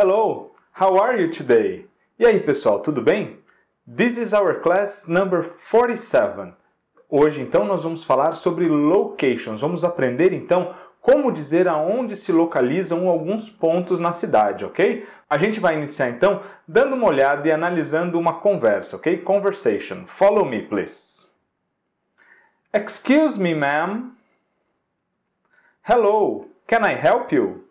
Hello, how are you today? E aí, pessoal, tudo bem? This is our class number 47. Hoje, então, nós vamos falar sobre locations. Vamos aprender, então, como dizer aonde se localizam alguns pontos na cidade, ok? A gente vai iniciar, então, dando uma olhada e analisando uma conversa, ok? Conversation. Follow me, please. Excuse me, ma'am. Hello, can I help you?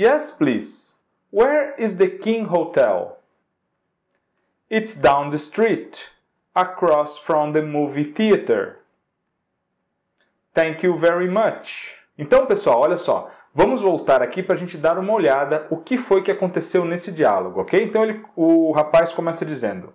Yes, please. Where is the King Hotel? It's down the street, across from the movie theater. Thank you very much. Então, pessoal, olha só. Vamos voltar aqui para a gente dar uma olhada o que foi que aconteceu nesse diálogo, ok? Então ele, o rapaz começa dizendo: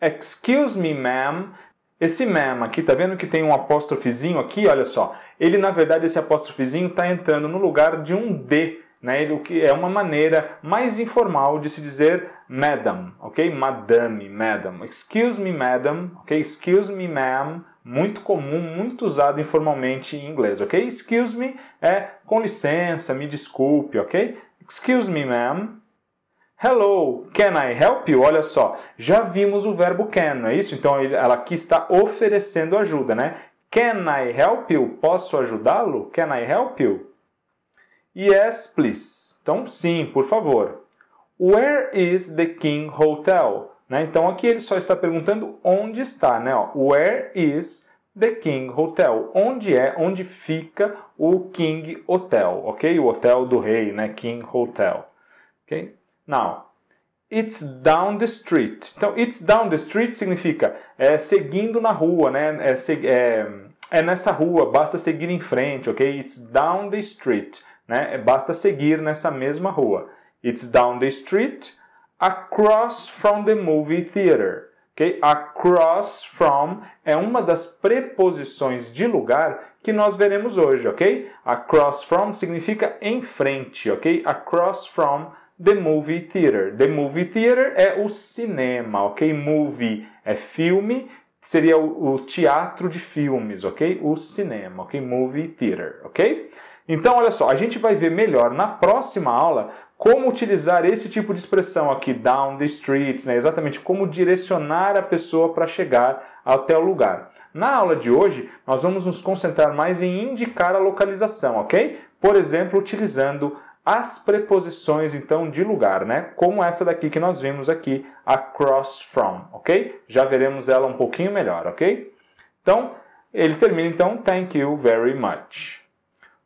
Excuse me, ma'am. Esse ma'am aqui, tá vendo que tem um apóstrofezinho aqui? Olha só. Ele, na verdade, esse apóstrofezinho está entrando no lugar de um D né, o que é uma maneira mais informal de se dizer madam, ok? Madame, madam. Excuse me, madam, ok? Excuse me, ma'am. Muito comum, muito usado informalmente em inglês, ok? Excuse me é com licença, me desculpe, ok? Excuse me, ma'am. Hello, can I help you? Olha só, já vimos o verbo can, não é isso? Então ela aqui está oferecendo ajuda, né? Can I help you? Posso ajudá-lo? Can I help you? Yes, please. Então, sim, por favor. Where is the King Hotel? Né? Então, aqui ele só está perguntando onde está, né? where is the King Hotel? Onde é, onde fica o King Hotel, ok? O hotel do rei, né? King Hotel. Ok? Now, It's down the street. Então, it's down the street significa é, seguindo na rua, né? É, é, é, nessa rua, basta seguir em frente, ok? It's down the street. Né? Basta seguir nessa mesma rua. It's down the street, across from the movie theater. Okay? Across from é uma das preposições de lugar que nós veremos hoje, ok? Across from significa em frente, ok? Across from the movie theater. The movie theater é o cinema, ok? Movie é filme, seria o, teatro de filmes, ok? O cinema, ok? Movie theater, ok? Então, olha só, a gente vai ver melhor na próxima aula como utilizar esse tipo de expressão aqui, down the streets, né? exatamente como direcionar a pessoa para chegar até o lugar. Na aula de hoje, nós vamos nos concentrar mais em indicar a localização, ok? Por exemplo, utilizando as preposições então de lugar, né? Como essa daqui que nós vimos aqui, across from, ok? Já veremos ela um pouquinho melhor, ok? Então, ele termina então, thank you very much.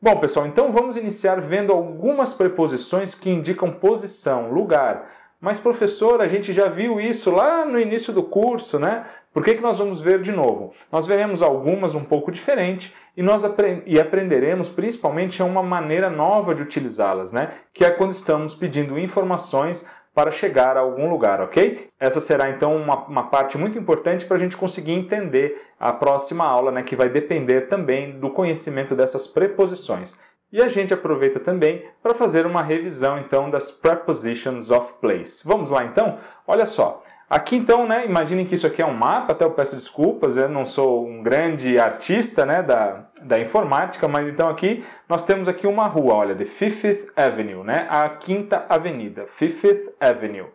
Bom, pessoal, então vamos iniciar vendo algumas preposições que indicam posição, lugar. Mas, professor, a gente já viu isso lá no início do curso, né? Por que, que nós vamos ver de novo? Nós veremos algumas um pouco diferente e nós apre e aprenderemos principalmente uma maneira nova de utilizá-las, né? Que é quando estamos pedindo informações para chegar a algum lugar, ok? Essa será então uma, uma parte muito importante para a gente conseguir entender a próxima aula, né, que vai depender também do conhecimento dessas preposições. E a gente aproveita também para fazer uma revisão então das prepositions of place. Vamos lá então? Olha só, Aqui então, né, imaginem que isso aqui é um mapa, até eu peço desculpas, eu não sou um grande artista né, da, da informática, mas então aqui nós temos aqui uma rua, olha, de Fifth Avenue, né, a Quinta Avenida, Fifth Avenue.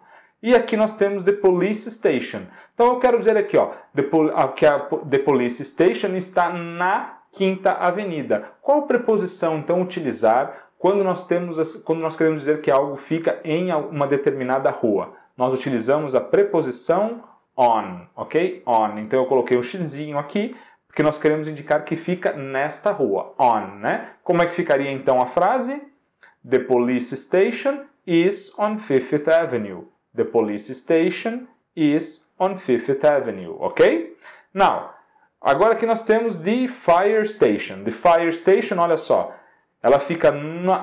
E aqui nós temos The Police Station. Então eu quero dizer aqui, ó, the, que a The Police Station está na Quinta Avenida. Qual preposição então utilizar quando nós, temos, quando nós queremos dizer que algo fica em uma determinada rua, nós utilizamos a preposição on, ok? On. Então eu coloquei um xizinho aqui, porque nós queremos indicar que fica nesta rua, on, né? Como é que ficaria então a frase? The police station is on Fifth Avenue. The police station is on Fifth Avenue, ok? Now, agora que nós temos the fire station. The fire station, olha só, ela fica,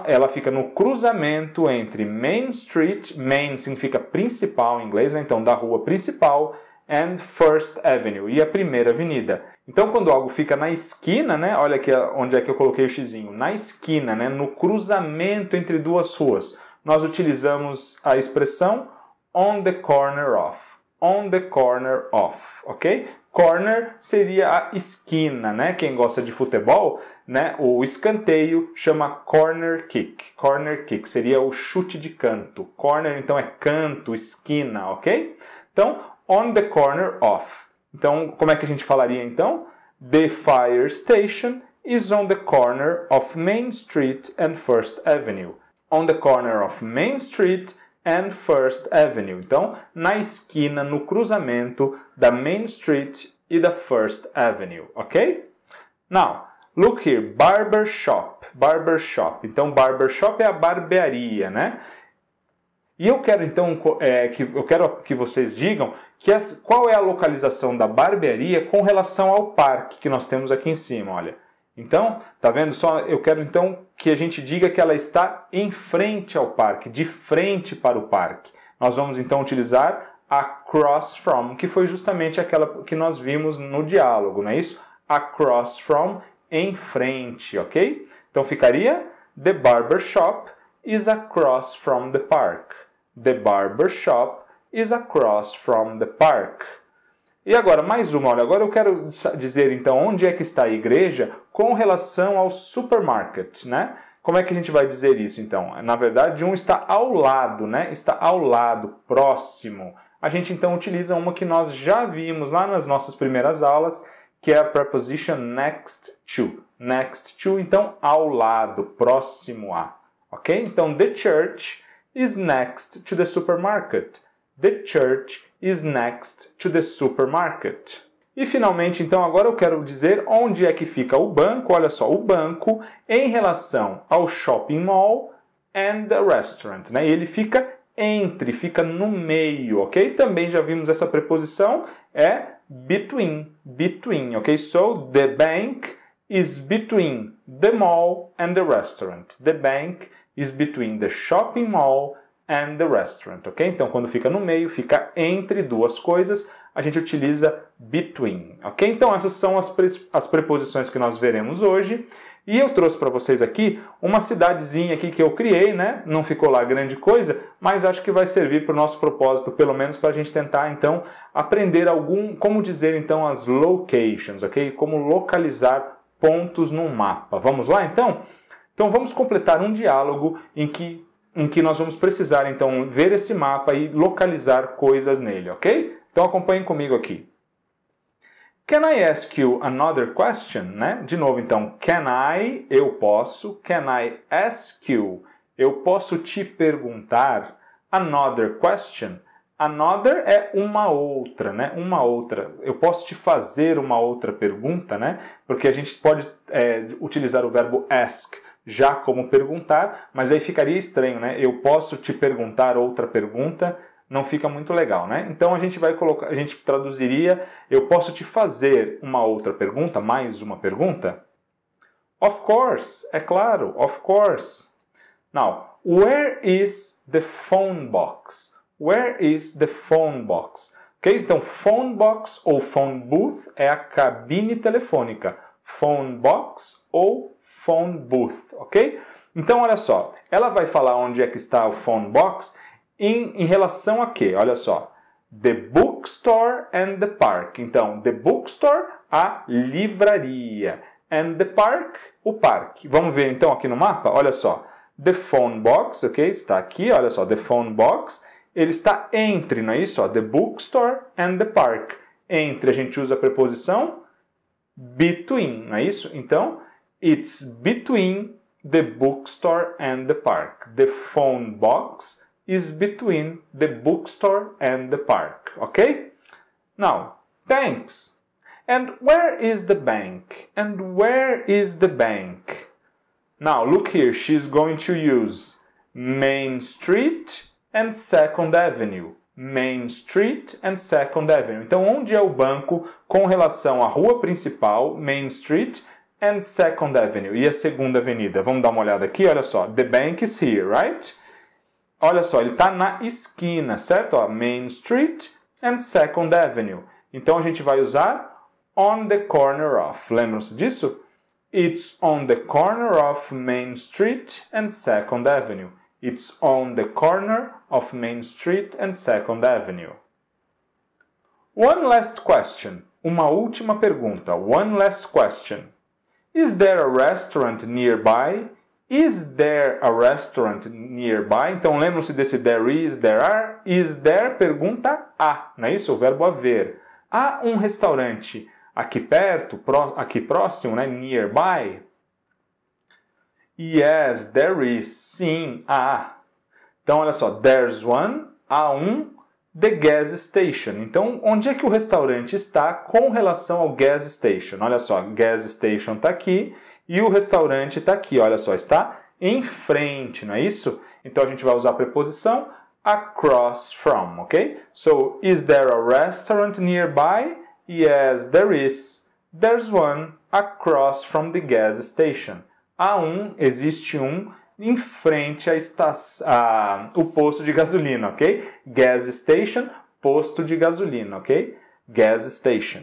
ela fica no cruzamento entre Main Street, Main significa principal em inglês, né? então da rua principal, and First Avenue, e a primeira avenida. Então quando algo fica na esquina, né? olha aqui onde é que eu coloquei o xizinho, na esquina, né? no cruzamento entre duas ruas, nós utilizamos a expressão on the corner of on the corner of, ok? Corner seria a esquina, né? Quem gosta de futebol, né? O escanteio chama corner kick. Corner kick seria o chute de canto. Corner então é canto, esquina, ok? Então, on the corner of. Então, como é que a gente falaria então? The fire station is on the corner of Main Street and First Avenue. On the corner of Main Street and First Avenue. Então, na esquina, no cruzamento da Main Street e da First Avenue, ok? Now, look here, barber shop, barber shop. Então, barber shop é a barbearia, né? E eu quero então é, que eu quero que vocês digam que as, qual é a localização da barbearia com relação ao parque que nós temos aqui em cima, olha. Então, tá vendo só? Eu quero então que a gente diga que ela está em frente ao parque, de frente para o parque. Nós vamos então utilizar across from, que foi justamente aquela que nós vimos no diálogo, não é isso? Across from, em frente, ok? Então ficaria The barber shop is across from the park. The barber shop is across from the park. E agora, mais uma, olha, agora eu quero dizer então onde é que está a igreja com relação ao supermarket, né? Como é que a gente vai dizer isso então? Na verdade, um está ao lado, né? Está ao lado, próximo. A gente então utiliza uma que nós já vimos lá nas nossas primeiras aulas, que é a preposition next to. Next to, então, ao lado, próximo a. Ok? Então, the church is next to the supermarket. The church is next to the supermarket. E finalmente, então, agora eu quero dizer onde é que fica o banco. Olha só, o banco em relação ao shopping mall and the restaurant. Né? ele fica entre, fica no meio, ok? Também já vimos essa preposição, é between, between, ok? So, the bank is between the mall and the restaurant. The bank is between the shopping mall and the restaurant, ok? Então, quando fica no meio, fica entre duas coisas, a gente utiliza between, ok? Então, essas são as, pre as preposições que nós veremos hoje. E eu trouxe para vocês aqui uma cidadezinha aqui que eu criei, né? Não ficou lá grande coisa, mas acho que vai servir para o nosso propósito, pelo menos para a gente tentar então aprender algum, como dizer então as locations, ok? Como localizar pontos num mapa. Vamos lá então? Então vamos completar um diálogo em que em que nós vamos precisar então ver esse mapa e localizar coisas nele, ok? Então acompanhem comigo aqui. Can I ask you another question? Né? De novo, então, can I, eu posso. Can I ask you, eu posso te perguntar. Another question. Another é uma outra, né? Uma outra. Eu posso te fazer uma outra pergunta, né? Porque a gente pode é, utilizar o verbo ask já como perguntar, mas aí ficaria estranho, né? Eu posso te perguntar outra pergunta, não fica muito legal, né? Então a gente vai colocar, a gente traduziria, eu posso te fazer uma outra pergunta, mais uma pergunta? Of course, é claro, of course. Now, where is the phone box? Where is the phone box? Ok? Então, phone box ou phone booth é a cabine telefônica. Phone box ou phone booth, ok? Então, olha só, ela vai falar onde é que está o phone box em, em relação a quê? Olha só, the bookstore and the park. Então, the bookstore, a livraria, and the park, o parque. Vamos ver então aqui no mapa, olha só, the phone box, ok? Está aqui, olha só, the phone box, ele está entre, não é isso? Ó, the bookstore and the park. Entre a gente usa a preposição between, não é isso? Então, It's between the bookstore and the park. The phone box is between the bookstore and the park, okay? Now, thanks. And where is the bank? And where is the bank? Now, look here, she's going to use Main Street and Second Avenue. Main Street and Second Avenue. Então, onde é o banco com relação à rua principal, Main Street, and Second Avenue. E a segunda avenida? Vamos dar uma olhada aqui, olha só. The bank is here, right? Olha só, ele está na esquina, certo? Ó, Main Street and Second Avenue. Então a gente vai usar on the corner of. Lembram-se disso? It's on the corner of Main Street and Second Avenue. It's on the corner of Main Street and Second Avenue. One last question. Uma última pergunta. One last question. Is there a restaurant nearby? Is there a restaurant nearby? Então lembram-se desse there is, there are. Is there pergunta a, não é isso? O verbo haver. Há um restaurante aqui perto, aqui próximo, né? Nearby. Yes, there is. Sim, há. Então olha só, there's one, há um the gas station. Então, onde é que o restaurante está com relação ao gas station? Olha só, gas station está aqui e o restaurante está aqui. Olha só, está em frente, não é isso? Então, a gente vai usar a preposição across from, ok? So, is there a restaurant nearby? Yes, there is. There's one across from the gas station. Há um, existe um em frente à estação, a, o posto de gasolina, ok? Gas station, posto de gasolina, ok? Gas station.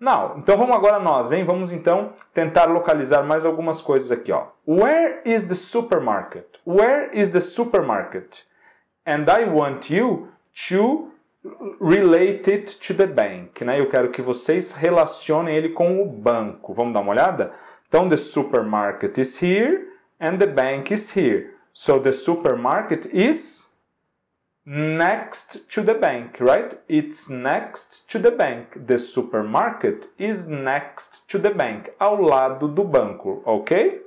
Now, então vamos agora nós, hein? Vamos então tentar localizar mais algumas coisas aqui, ó. Where is the supermarket? Where is the supermarket? And I want you to relate it to the bank, né? Eu quero que vocês relacionem ele com o banco. Vamos dar uma olhada? Então, the supermarket is here and the bank is here. So the supermarket is next to the bank, right? It's next to the bank. The supermarket is next to the bank, ao lado do banco, ok?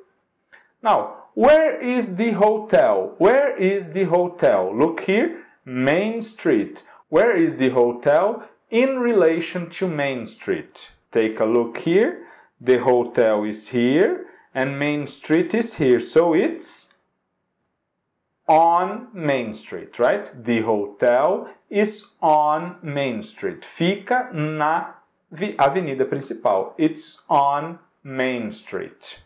Now, where is the hotel? Where is the hotel? Look here, Main Street. Where is the hotel in relation to Main Street? Take a look here. The hotel is here and Main Street is here. So it's on Main Street, right? The hotel is on Main Street. Fica na avenida principal. It's on Main Street.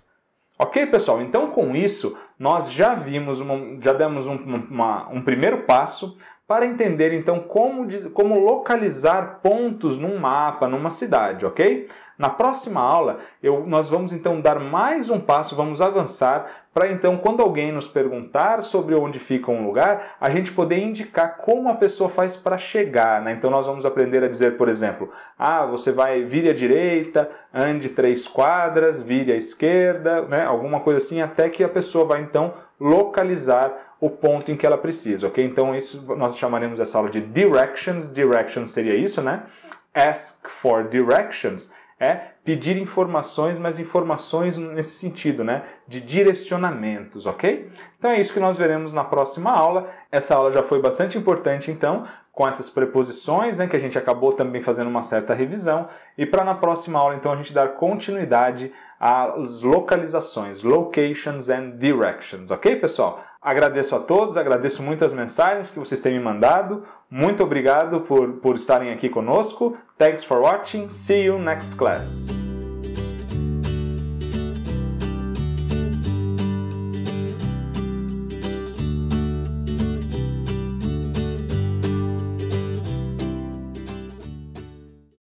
Ok, pessoal? Então, com isso, nós já vimos, uma, já demos um, uma, um primeiro passo para entender então como, como localizar pontos num mapa, numa cidade, ok? Na próxima aula, eu, nós vamos então dar mais um passo, vamos avançar para então, quando alguém nos perguntar sobre onde fica um lugar, a gente poder indicar como a pessoa faz para chegar. Né? Então, nós vamos aprender a dizer, por exemplo, ah, você vai vire à direita, ande três quadras, vire à esquerda, né? alguma coisa assim, até que a pessoa vai então localizar o ponto em que ela precisa, ok? Então isso nós chamaremos essa aula de directions. Directions seria isso, né? Ask for directions é pedir informações, mas informações nesse sentido, né? De direcionamentos, ok? Então é isso que nós veremos na próxima aula. Essa aula já foi bastante importante, então, com essas preposições, né? Que a gente acabou também fazendo uma certa revisão. E para na próxima aula, então, a gente dar continuidade as localizações, locations and directions, ok, pessoal? Agradeço a todos, agradeço muitas mensagens que vocês têm me mandado. Muito obrigado por, por estarem aqui conosco. Thanks for watching. See you next class.